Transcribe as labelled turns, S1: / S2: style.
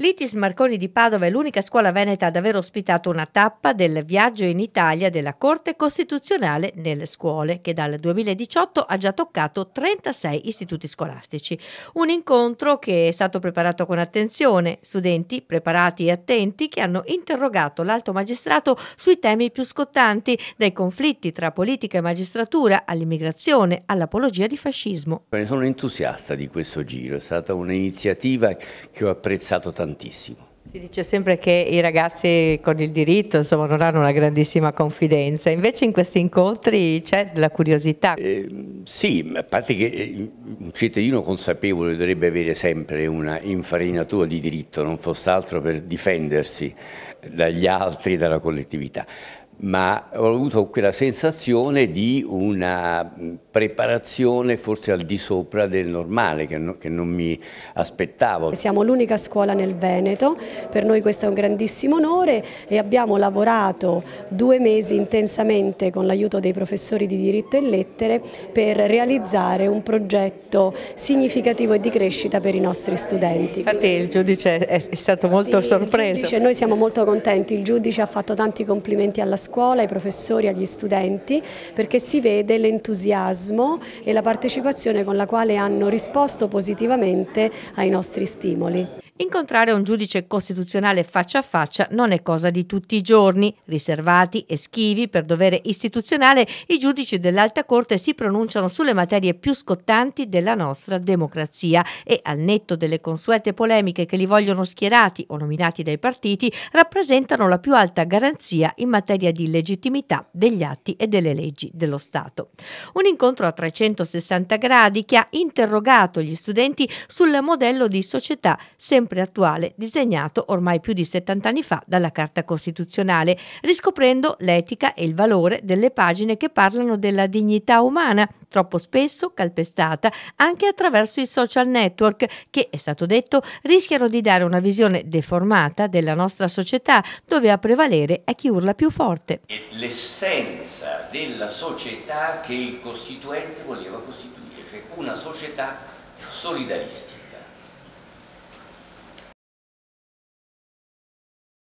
S1: L'ITIS Marconi di Padova è l'unica scuola veneta ad aver ospitato una tappa del viaggio in Italia della Corte Costituzionale nelle scuole, che dal 2018 ha già toccato 36 istituti scolastici. Un incontro che è stato preparato con attenzione, studenti preparati e attenti che hanno interrogato l'alto magistrato sui temi più scottanti, dai conflitti tra politica e magistratura all'immigrazione, all'apologia di fascismo.
S2: Sono entusiasta di questo giro, è stata un'iniziativa che ho apprezzato tantissimo tantissimo.
S1: Si dice sempre che i ragazzi con il diritto insomma, non hanno una grandissima confidenza, invece in questi incontri c'è la curiosità. Eh,
S2: sì, a parte che eh, un cittadino certo, consapevole dovrebbe avere sempre una infarinatura di diritto, non fosse altro per difendersi dagli altri, dalla collettività ma ho avuto quella sensazione di una mm, preparazione forse al di sopra del normale che, no, che non mi aspettavo.
S3: Siamo l'unica scuola nel Veneto, per noi questo è un grandissimo onore e abbiamo lavorato due mesi intensamente con l'aiuto dei professori di diritto e lettere per realizzare un progetto significativo e di crescita per i nostri studenti. A te il giudice è stato molto sì, sorpreso. Giudice, noi siamo molto contenti, il giudice ha fatto tanti complimenti alla scuola scuola, ai professori, agli studenti, perché si vede l'entusiasmo e la partecipazione con la quale hanno risposto positivamente ai nostri stimoli.
S1: Incontrare un giudice costituzionale faccia a faccia non è cosa di tutti i giorni. Riservati e schivi per dovere istituzionale, i giudici dell'Alta Corte si pronunciano sulle materie più scottanti della nostra democrazia e al netto delle consuete polemiche che li vogliono schierati o nominati dai partiti, rappresentano la più alta garanzia in materia di legittimità degli atti e delle leggi dello Stato. Un incontro a 360 gradi che ha interrogato gli studenti sul modello di società sempre sempre attuale, disegnato ormai più di 70 anni fa dalla Carta Costituzionale, riscoprendo l'etica e il valore delle pagine che parlano della dignità umana, troppo spesso calpestata anche attraverso i social network che, è stato detto, rischiano di dare una visione deformata della nostra società dove a prevalere è chi urla più forte.
S2: L'essenza della società che il Costituente voleva costituire, cioè una società solidaristica,